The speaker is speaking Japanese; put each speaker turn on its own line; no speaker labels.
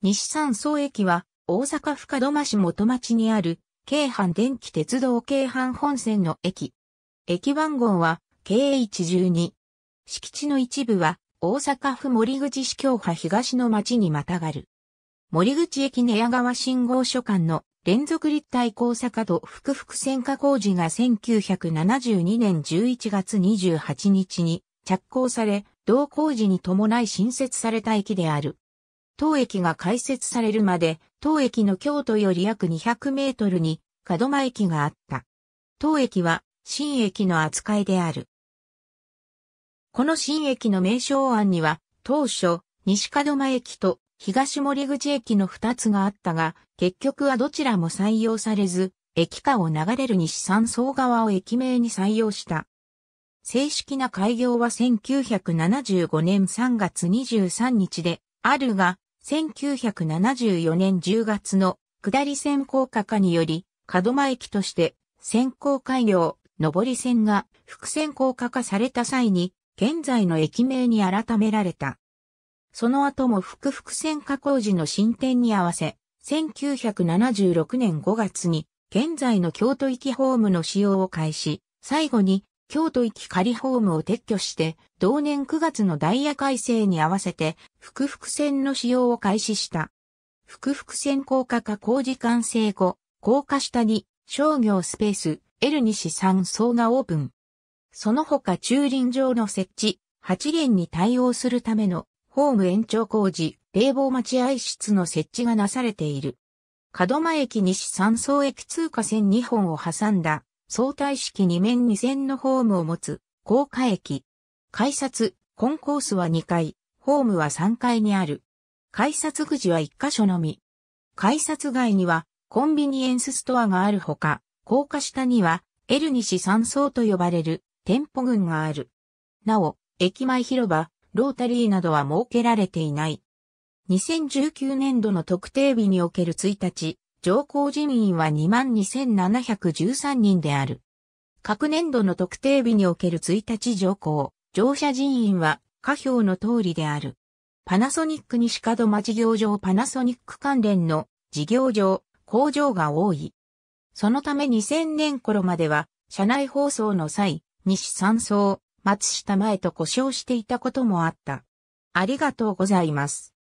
西三層駅は、大阪府門真市元町にある、京阪電気鉄道京阪本線の駅。駅番号は、k h 1 2敷地の一部は、大阪府森口市京派東の町にまたがる。森口駅寝屋川信号所間の連続立体交差と複々線化工事が1972年11月28日に着工され、同工事に伴い新設された駅である。当駅が開設されるまで、当駅の京都より約200メートルに、門間駅があった。当駅は、新駅の扱いである。この新駅の名称案には、当初、西門間駅と東森口駅の2つがあったが、結局はどちらも採用されず、駅下を流れる西三層川を駅名に採用した。正式な開業は1975年3月23日で、あるが、1974年10月の下り線高架化により、門間駅として先行開業、上り線が伏線高架化された際に、現在の駅名に改められた。その後も複伏線化工事の進展に合わせ、1976年5月に現在の京都駅ホームの使用を開始、最後に京都行き仮ホームを撤去して、同年9月のダイヤ改正に合わせて、複々線の使用を開始した。複々線高架化工事完成後、高架下に商業スペース L 西3層がオープン。その他駐輪場の設置、8元に対応するためのホーム延長工事、冷房待合室の設置がなされている。門間駅西三層駅通過線2本を挟んだ相対式2面2線のホームを持つ、高架駅。改札、コンコースは2階、ホームは3階にある。改札口は1箇所のみ。改札外には、コンビニエンスストアがあるほか、高架下には、L シ三層と呼ばれる、店舗群がある。なお、駅前広場、ロータリーなどは設けられていない。2019年度の特定日における1日、上降人員は22,713人である。各年度の特定日における1日上皇、乗車人員は下表の通りである。パナソニック西門間事業パナソニック関連の事業上、工場が多い。そのため2000年頃までは、社内放送の際、西山荘、松下前と故障していたこともあった。ありがとうございます。